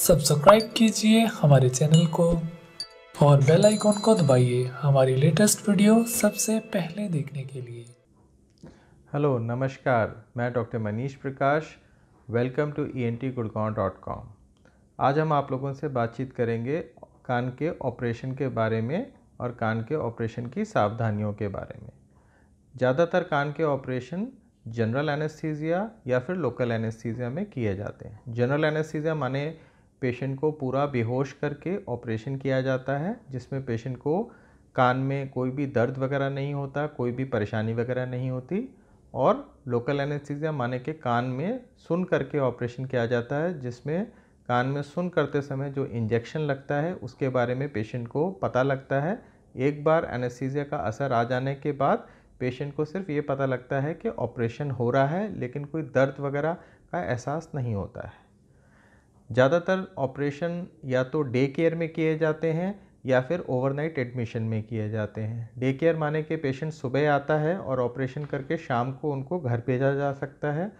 subscribe कीजिए हमारे channel को और बेल आइकॉन को दबाइए हमारी लेटेस्ट वीडियो सबसे पहले देखने के लिए हेलो नमस्कार मैं doctor Manish Prakash welcome to E N T Gurgaon dot com आज हम आप लोगों से बातचीत करेंगे कान के ऑपरेशन के बारे में और कान के ऑपरेशन की सावधानियों के बारे में ज़्यादातर कान के ऑपरेशन जनरल एनेस्थीजिया या फिर लोकल एनेस्थीजिया में किए जाते हैं जनरल एनेस्थीजिया माने पेशेंट को पूरा बेहोश करके ऑपरेशन किया जाता है जिसमें पेशेंट को कान में कोई भी दर्द वगैरह नहीं होता कोई भी परेशानी वगैरह नहीं होती और लोकल एनेस्थीसिया माने के कान में सुन करके ऑपरेशन किया जाता है जिसमें कान में सुन करते समय जो इंजेक्शन लगता है उसके बारे में पेशेंट को पता लगता है एक बार एनेस्थीसिया का असर आ जाने के बाद पेशेंट को सिर्फ ये पता लगता है कि ऑपरेशन हो रहा है लेकिन कोई दर्द वगैरह का एहसास नहीं होता है ज़्यादातर ऑपरेशन या तो डे केयर में किए जाते हैं या फिर ओवरनाइट एडमिशन में किए जाते हैं डे केयर माने के पेशेंट सुबह आता है और ऑपरेशन करके शाम को उनको घर भेजा जा सकता है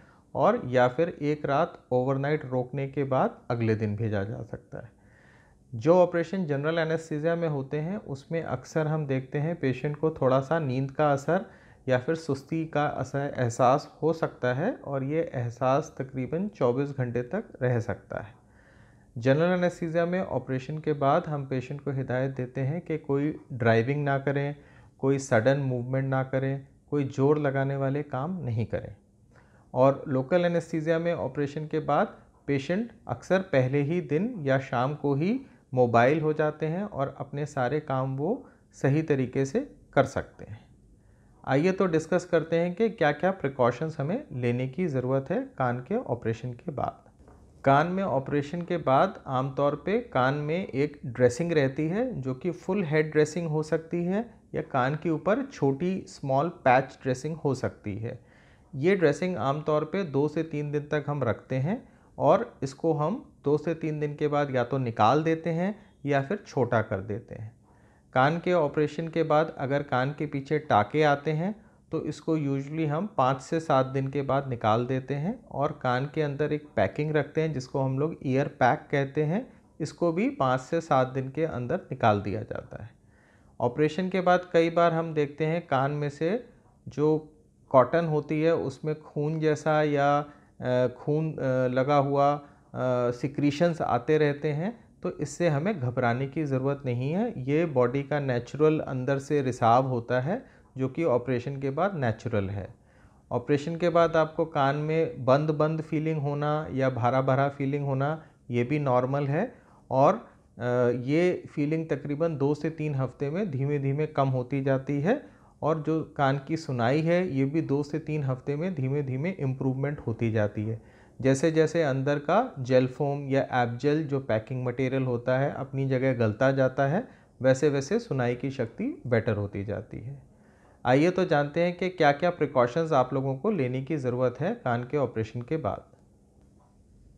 और या फिर एक रात ओवरनाइट रोकने के बाद अगले दिन भेजा जा सकता है जो ऑपरेशन जनरल एनेस्थीसिया में होते हैं उसमें अक्सर हम देखते हैं पेशेंट को थोड़ा सा नींद का असर या फिर सुस्ती का असर एहसास हो सकता है और ये एहसास तकरीबन 24 घंटे तक रह सकता है जनरल एनेस्थीसिया में ऑपरेशन के बाद हम पेशेंट को हिदायत देते हैं कि कोई ड्राइविंग ना करें कोई सडन मूवमेंट ना करें कोई जोर लगाने वाले काम नहीं करें और लोकल एनेस्थीजिया में ऑपरेशन के बाद पेशेंट अक्सर पहले ही दिन या शाम को ही मोबाइल हो जाते हैं और अपने सारे काम वो सही तरीके से कर सकते हैं आइए तो डिस्कस करते हैं कि क्या क्या प्रिकॉशंस हमें लेने की ज़रूरत है कान के ऑपरेशन के बाद कान में ऑपरेशन के बाद आमतौर पे कान में एक ड्रेसिंग रहती है जो कि फुल हेड ड्रेसिंग हो सकती है या कान के ऊपर छोटी स्मॉल पैच ड्रेसिंग हो सकती है ये ड्रेसिंग आमतौर पे दो से तीन दिन तक हम रखते हैं और इसको हम दो से तीन दिन के बाद या तो निकाल देते हैं या फिर छोटा कर देते हैं कान के ऑपरेशन के बाद अगर कान के पीछे टाके आते हैं तो इसको यूजली हम पाँच से सात दिन के बाद निकाल देते हैं और कान के अंदर एक पैकिंग रखते हैं जिसको हम लोग ईयर पैक कहते हैं इसको भी पाँच से सात दिन के अंदर निकाल दिया जाता है ऑपरेशन के बाद कई बार हम देखते हैं कान में से जो कॉटन होती है उसमें खून जैसा या खून लगा हुआ सिक्रीशंस आते रहते हैं तो इससे हमें घबराने की ज़रूरत नहीं है ये बॉडी का नेचुरल अंदर से रिसाव होता है जो कि ऑपरेशन के बाद नेचुरल है ऑपरेशन के बाद आपको कान में बंद बंद फीलिंग होना या भरा भरा फीलिंग होना ये भी नॉर्मल है और ये फीलिंग तकरीबन दो से तीन हफ्ते में धीमे धीमे कम होती जाती है और जो कान की सुनाई है ये भी दो से तीन हफ्ते में धीमे धीमे इम्प्रूवमेंट होती जाती है जैसे जैसे अंदर का जेल फोम या जेल जो पैकिंग मटेरियल होता है अपनी जगह गलता जाता है वैसे वैसे सुनाई की शक्ति बेटर होती जाती है आइए तो जानते हैं कि क्या क्या प्रिकॉशंस आप लोगों को लेने की ज़रूरत है कान के ऑपरेशन के बाद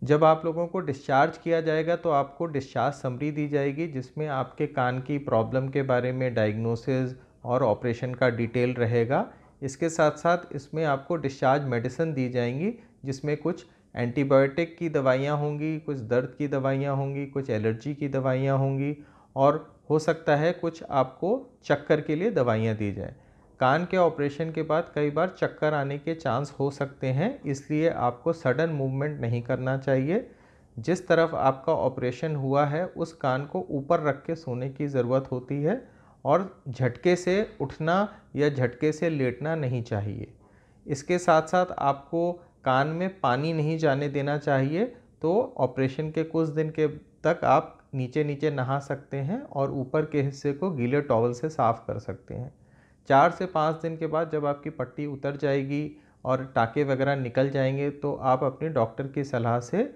जब आप लोगों को डिस्चार्ज किया जाएगा तो आपको डिस्चार्ज समरी दी जाएगी जिसमें आपके कान की प्रॉब्लम के बारे में डायग्नोसिस और ऑपरेशन का डिटेल रहेगा इसके साथ साथ इसमें आपको डिस्चार्ज मेडिसिन दी जाएंगी जिसमें कुछ एंटीबायोटिक की दवाइयाँ होंगी कुछ दर्द की दवाइयाँ होंगी कुछ एलर्जी की दवाइयाँ होंगी और हो सकता है कुछ आपको चक्कर के लिए दवाइयाँ दी जाए कान के ऑपरेशन के बाद कई बार चक्कर आने के चांस हो सकते हैं इसलिए आपको सडन मूवमेंट नहीं करना चाहिए जिस तरफ आपका ऑपरेशन हुआ है उस कान को ऊपर रख के सोने की ज़रूरत होती है और झटके से उठना या झटके से लेटना नहीं चाहिए इसके साथ साथ आपको कान में पानी नहीं जाने देना चाहिए तो ऑपरेशन के कुछ दिन के तक आप नीचे नीचे नहा सकते हैं और ऊपर के हिस्से को गीले टॉवल से साफ़ कर सकते हैं चार से पाँच दिन के बाद जब आपकी पट्टी उतर जाएगी और टाके वगैरह निकल जाएंगे तो आप अपने डॉक्टर की सलाह से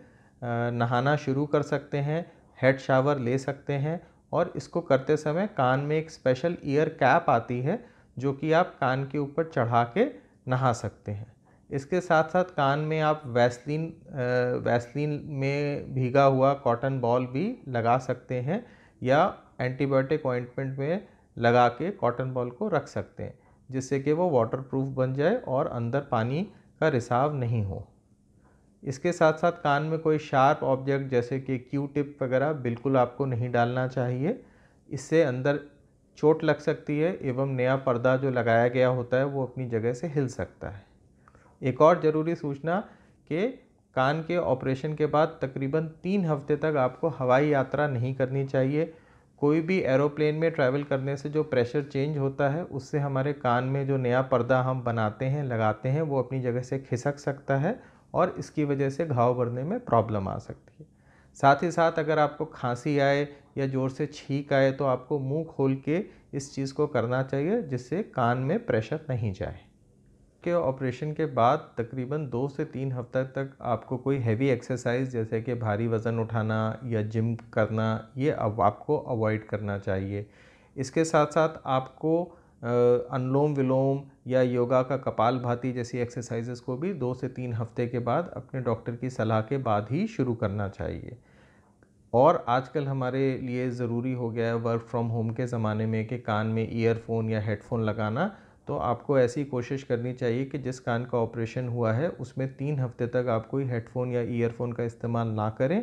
नहाना शुरू कर सकते हैं हेड शावर ले सकते हैं और इसको करते समय कान में एक स्पेशल ईयर कैप आती है जो कि आप कान के ऊपर चढ़ा के नहा सकते हैं इसके साथ साथ कान में आप वैसलिन वैसलिन में भीगा हुआ कॉटन बॉल भी लगा सकते हैं या एंटीबायोटिक ऑइंटमेंट में लगा के कॉटन बॉल को रख सकते हैं जिससे कि वो वाटरप्रूफ बन जाए और अंदर पानी का रिसाव नहीं हो इसके साथ साथ कान में कोई शार्प ऑब्जेक्ट जैसे कि क्यू टिप वगैरह बिल्कुल आपको नहीं डालना चाहिए इससे अंदर चोट लग सकती है एवं नया पर्दा जो लगाया गया होता है वो अपनी जगह से हिल सकता है एक और ज़रूरी सूचना कि कान के ऑपरेशन के बाद तकरीबन तीन हफ्ते तक आपको हवाई यात्रा नहीं करनी चाहिए कोई भी एरोप्लेन में ट्रैवल करने से जो प्रेशर चेंज होता है उससे हमारे कान में जो नया पर्दा हम बनाते हैं लगाते हैं वो अपनी जगह से खिसक सकता है और इसकी वजह से घाव भरने में प्रॉब्लम आ सकती है साथ ही साथ अगर आपको खांसी आए या ज़ोर से छींक आए तो आपको मुंह खोल के इस चीज़ को करना चाहिए जिससे कान में प्रेशर नहीं जाए के ऑपरेशन के बाद तकरीबन दो से तीन हफ्ते तक आपको कोई हैवी एक्सरसाइज जैसे कि भारी वज़न उठाना या जिम करना ये अब आपको अवॉइड करना चाहिए इसके साथ साथ आपको अनलोम विलोम या योगा का कपाल भाती जैसी एक्सरसाइजेस को भी दो से तीन हफ्ते के बाद अपने डॉक्टर की सलाह के बाद ही शुरू करना चाहिए और आजकल हमारे लिए ज़रूरी हो गया है वर्क फ्रॉम होम के ज़माने में कि कान में ईयरफोन या हेडफोन लगाना तो आपको ऐसी कोशिश करनी चाहिए कि जिस कान का ऑपरेशन हुआ है उसमें तीन हफ्ते तक आप कोई हेडफ़ोन या ईयरफोन का इस्तेमाल ना करें